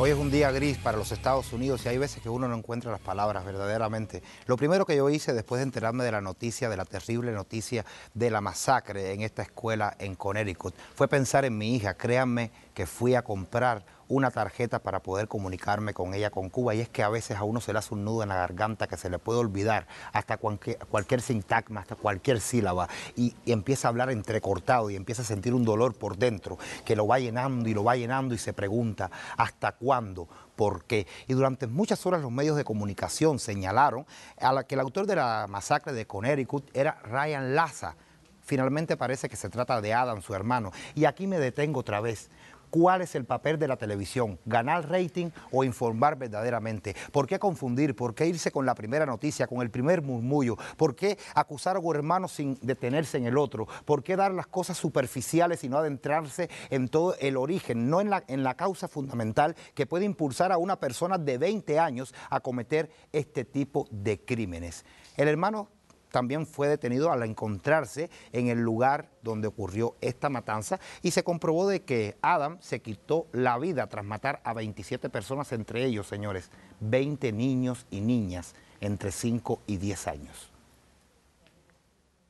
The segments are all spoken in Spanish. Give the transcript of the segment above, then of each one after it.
Hoy es un día gris para los Estados Unidos y hay veces que uno no encuentra las palabras verdaderamente. Lo primero que yo hice después de enterarme de la noticia, de la terrible noticia de la masacre en esta escuela en Connecticut, fue pensar en mi hija. Créanme que fui a comprar una tarjeta para poder comunicarme con ella, con Cuba, y es que a veces a uno se le hace un nudo en la garganta que se le puede olvidar hasta cualquier, sintagma, hasta cualquier sílaba, y, empieza a hablar entrecortado y empieza a sentir un dolor por dentro que lo va llenando y lo va llenando y se pregunta, ¿hasta cuándo? ¿Por qué? Y durante muchas horas los medios de comunicación señalaron a la, que el autor de la masacre de Connecticut era Ryan Laza. Finalmente parece que se trata de Adam, su hermano. Y aquí me detengo otra vez, cuál es el papel de la televisión, ganar rating o informar verdaderamente. ¿Por qué confundir? ¿Por qué irse con la primera noticia, con el primer murmullo? ¿Por qué acusar a un hermano sin detenerse en el otro? ¿Por qué dar las cosas superficiales y no adentrarse en todo el origen, no en la, en la causa fundamental que puede impulsar a una persona de 20 años a cometer este tipo de crímenes? El hermano también fue detenido al encontrarse en el lugar donde ocurrió esta matanza y se comprobó de que Adam se quitó la vida tras matar a 27 personas, entre ellos, señores, 20 niños y niñas entre 5 y 10 años.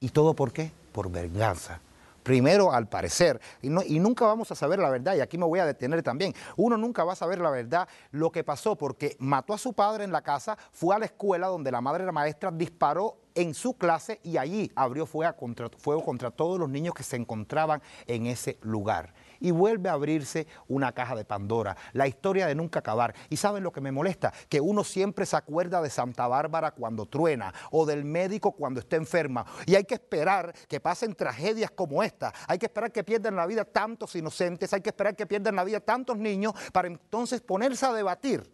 ¿Y todo por qué? Por venganza. Primero, al parecer, y, no, y, nunca vamos a saber la verdad, y aquí me voy a detener también, uno nunca va a saber la verdad lo que pasó, porque mató a su padre en la casa, fue a la escuela donde la madre la maestra disparó en su clase y allí abrió fuego contra, fuego contra todos los niños que se encontraban en ese lugar. Y vuelve a abrirse una caja de Pandora, la historia de nunca acabar. Y saben lo que me molesta, que uno siempre se acuerda de Santa Bárbara cuando truena o del médico cuando está enferma. Y hay que esperar que pasen tragedias como esta. Hay que esperar que pierdan la vida tantos inocentes, hay que esperar que pierdan la vida tantos niños para entonces ponerse a debatir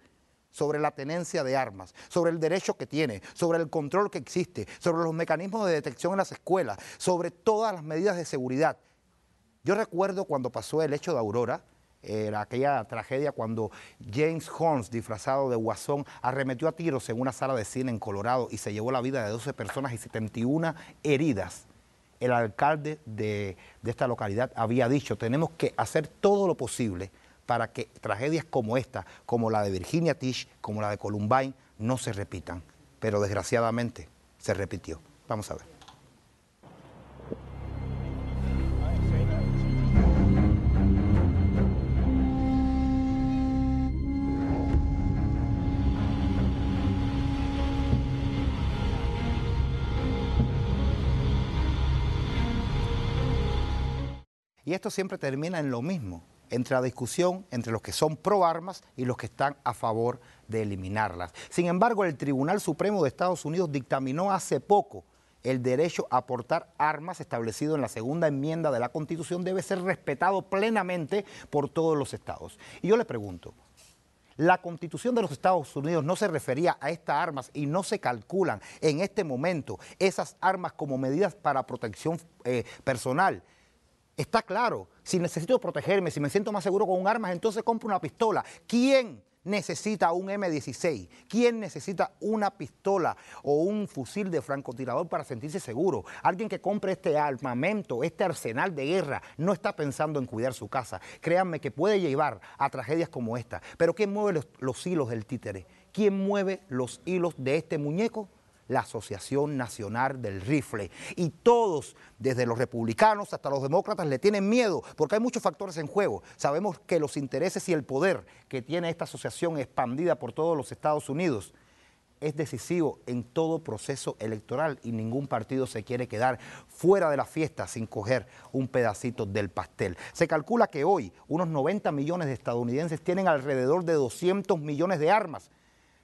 sobre la tenencia de armas, sobre el derecho que tiene, sobre el control que existe, sobre los mecanismos de detección en las escuelas, sobre todas las medidas de seguridad. Yo recuerdo cuando pasó el hecho de Aurora, era aquella tragedia cuando James Holmes, disfrazado de guasón, arremetió a tiros en una sala de cine en Colorado y se llevó la vida de 12 personas y 71 heridas. El alcalde de, de esta localidad había dicho, tenemos que hacer todo lo posible para que tragedias como esta, como la de Virginia Tisch, como la de Columbine, no se repitan. Pero desgraciadamente se repitió. Vamos a ver. Y esto siempre termina en lo mismo entre la discusión entre los que son pro armas y los que están a favor de eliminarlas. Sin embargo, el Tribunal Supremo de Estados Unidos dictaminó hace poco el derecho a portar armas establecido en la segunda enmienda de la Constitución debe ser respetado plenamente por todos los estados. Y yo le pregunto, la constitución de los Estados Unidos no se refería a estas armas y no se calculan en este momento esas armas como medidas para protección eh, personal. Está claro, si necesito protegerme, si me siento más seguro con un arma, entonces compro una pistola. ¿Quién necesita un M16? ¿Quién necesita una pistola o un fusil de francotirador para sentirse seguro? Alguien que compre este armamento, este arsenal de guerra, no está pensando en cuidar su casa. Créanme que puede llevar a tragedias como esta. Pero ¿quién mueve los, hilos del títere? ¿Quién mueve los hilos de este muñeco? la Asociación Nacional del Rifle. Y todos, desde los republicanos hasta los demócratas, le tienen miedo, porque hay muchos factores en juego. Sabemos que los intereses y el poder que tiene esta asociación expandida por todos los Estados Unidos es decisivo en todo proceso electoral y ningún partido se quiere quedar fuera de la fiesta sin coger un pedacito del pastel. Se calcula que hoy unos 90 millones de estadounidenses tienen alrededor de 200 millones de armas,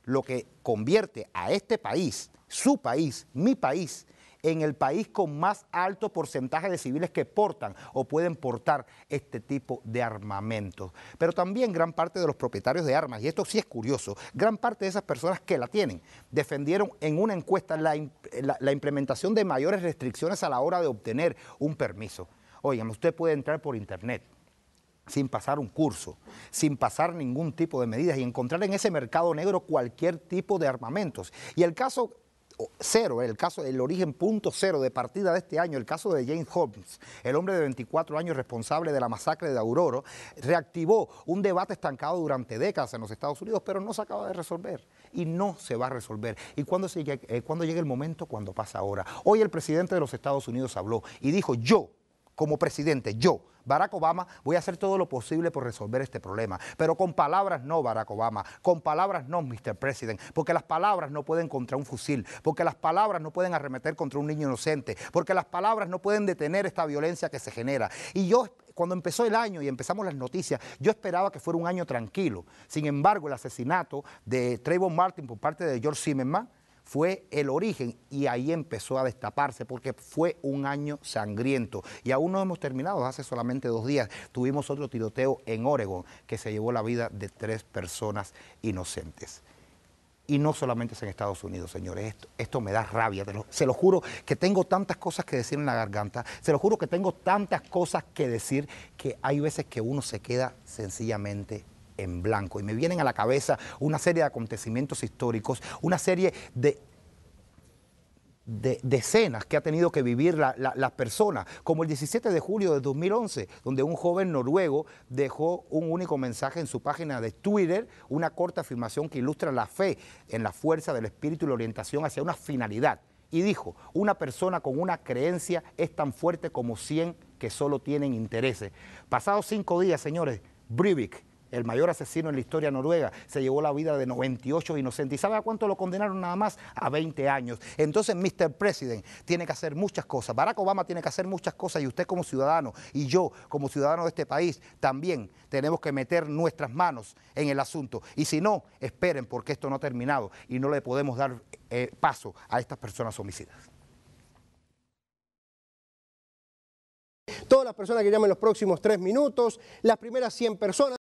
lo que convierte a este país su país, mi país, en el país con más alto porcentaje de civiles que portan o pueden portar este tipo de armamento, Pero también gran parte de los propietarios de armas, y esto sí es curioso, gran parte de esas personas que la tienen defendieron en una encuesta la, la implementación de mayores restricciones a la hora de obtener un permiso. Oigan, usted puede entrar por internet sin pasar un curso, sin pasar ningún tipo de medidas y encontrar en ese mercado negro cualquier tipo de armamentos. Y el caso cero, el caso, el origen punto cero de partida de este año, el caso de James Holmes, el hombre de 24 años responsable de la masacre de Aurora, reactivó un debate estancado durante décadas en los Estados Unidos, pero no se acaba de resolver y no se va a resolver. ¿Y cuándo, eh, cuándo llega el momento? Cuando pasa ahora. Hoy el presidente de los Estados Unidos habló y dijo, yo como presidente, yo, Barack Obama, voy a hacer todo lo posible por resolver este problema. Pero con palabras no, Barack Obama, con palabras no, Mr. President, porque las palabras no pueden contra un fusil, porque las palabras no pueden arremeter contra un niño inocente, porque las palabras no pueden detener esta violencia que se genera. Y yo cuando empezó el año y empezamos las noticias, yo esperaba que fuera un año tranquilo. Sin embargo, el asesinato de Trayvon Martin por parte de George Zimmerman fue el origen y ahí empezó a destaparse porque fue un año sangriento y aún no hemos terminado, hace solamente dos días tuvimos otro tiroteo en Oregón que se llevó la vida de tres personas inocentes. Y no solamente es en Estados Unidos, señores, esto, me da rabia, se lo juro que tengo tantas cosas que decir en la garganta, se lo juro que tengo tantas cosas que decir que hay veces que uno se queda sencillamente en blanco. Y me vienen a la cabeza una serie de acontecimientos históricos, una serie de de decenas que ha tenido que vivir las personas, como el 17 de julio de 2011, donde un joven noruego dejó un único mensaje en su página de Twitter, una corta afirmación que ilustra la fe en la fuerza del espíritu y la orientación hacia una finalidad. Y dijo, una persona con una creencia es tan fuerte como 100 que solo tienen intereses. Pasados cinco días, señores, Breivik el mayor asesino en la historia noruega, se llevó la vida de 98 inocentes. ¿Y sabe a cuánto lo condenaron nada más? A 20 años. Entonces, Mr. President tiene que hacer muchas cosas. Barack Obama tiene que hacer muchas cosas y usted como ciudadano y yo como ciudadano de este país también tenemos que meter nuestras manos en el asunto. Y si no, esperen porque esto no ha terminado y no le podemos dar eh, paso a estas personas homicidas. Todas las personas que llamen los próximos tres minutos, las primeras 100 personas.